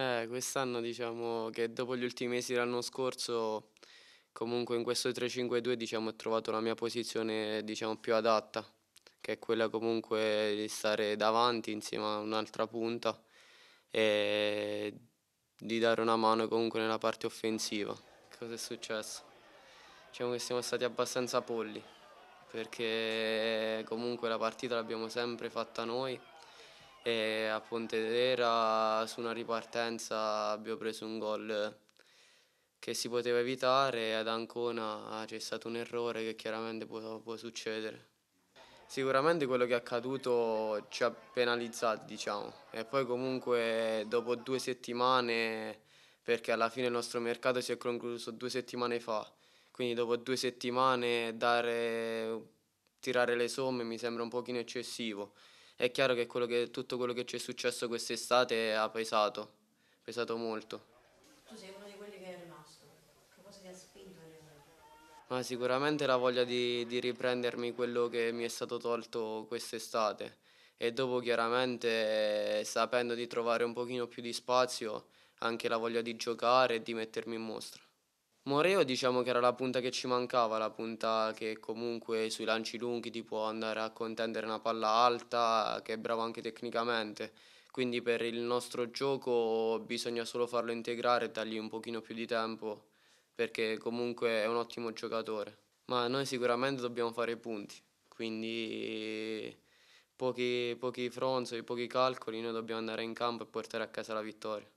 Eh, quest'anno diciamo che dopo gli ultimi mesi dell'anno scorso, comunque in questo 3-5-2 diciamo, ho trovato la mia posizione diciamo, più adatta, che è quella comunque di stare davanti insieme a un'altra punta e di dare una mano comunque nella parte offensiva. Cosa è successo? Diciamo che siamo stati abbastanza polli, perché comunque la partita l'abbiamo sempre fatta noi e a Pontedera su una ripartenza abbiamo preso un gol che si poteva evitare e ad Ancona ah, c'è stato un errore che chiaramente può, può succedere. Sicuramente quello che è accaduto ci ha penalizzato, diciamo, e poi comunque dopo due settimane, perché alla fine il nostro mercato si è concluso due settimane fa, quindi dopo due settimane dare, tirare le somme mi sembra un pochino eccessivo è chiaro che, quello che tutto quello che ci è successo quest'estate ha pesato, pesato molto. Tu sei uno di quelli che è rimasto, che cosa ti ha spinto? Ma sicuramente la voglia di, di riprendermi quello che mi è stato tolto quest'estate e dopo chiaramente sapendo di trovare un pochino più di spazio anche la voglia di giocare e di mettermi in mostra. Moreo diciamo che era la punta che ci mancava, la punta che comunque sui lanci lunghi ti può andare a contendere una palla alta, che è bravo anche tecnicamente. Quindi per il nostro gioco bisogna solo farlo integrare e dargli un pochino più di tempo, perché comunque è un ottimo giocatore. Ma noi sicuramente dobbiamo fare i punti, quindi pochi, pochi fronzoli, pochi calcoli, noi dobbiamo andare in campo e portare a casa la vittoria.